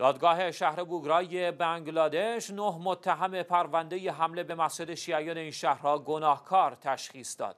دادگاه شهر بوگرای بنگلادش نه متهم پرونده حمله به مسجد شیعیان این شهرها گناهکار تشخیص داد.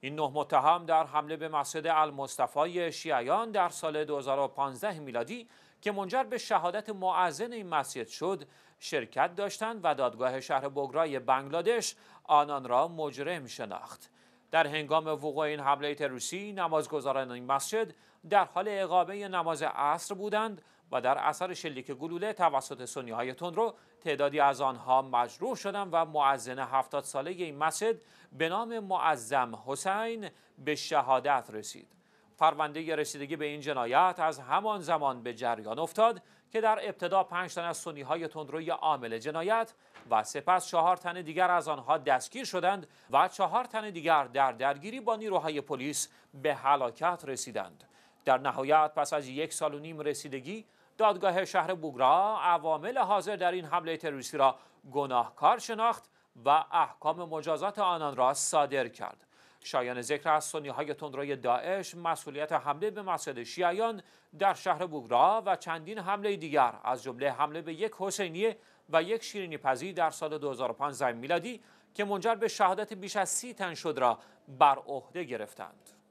این نه متهم در حمله به مسجد المصطفای شیعیان در سال 2015 میلادی که منجر به شهادت معزن این مسجد شد شرکت داشتند و دادگاه شهر بوگرای بنگلادش آنان را مجرم شناخت. در هنگام وقوع این حمله تروریستی نمازگزاران این مسجد در حال اقامه نماز عصر بودند و در اثر شلیک گلوله توسط سنی های تندرو تعدادی از آنها مجروح شدند و معزن هفتاد ساله این مسجد به نام معظم حسین به شهادت رسید پرونده رسیدگی به این جنایت از همان زمان به جریان افتاد که در ابتدا پنج تن از سنی های تندروی عامل جنایت و سپس چهار تن دیگر از آنها دستگیر شدند و چهار تن دیگر در درگیری با نیروهای پلیس به هلاکت رسیدند در نهایت پس از یک سال و نیم رسیدگی دادگاه شهر بوگرا عوامل حاضر در این حمله تروریستی را گناهکار شناخت و احکام مجازات آنان را صادر کرد شایان ذکر است سنیهای تندروی داعش مسئولیت حمله به مسجد شیعیان در شهر بوگرا و چندین حمله دیگر از جمله حمله به یک حسینیه و یک شیرینی پزی در سال 2015 میلادی که منجر به شهادت بیش از سی تن شد را بر عهده گرفتند.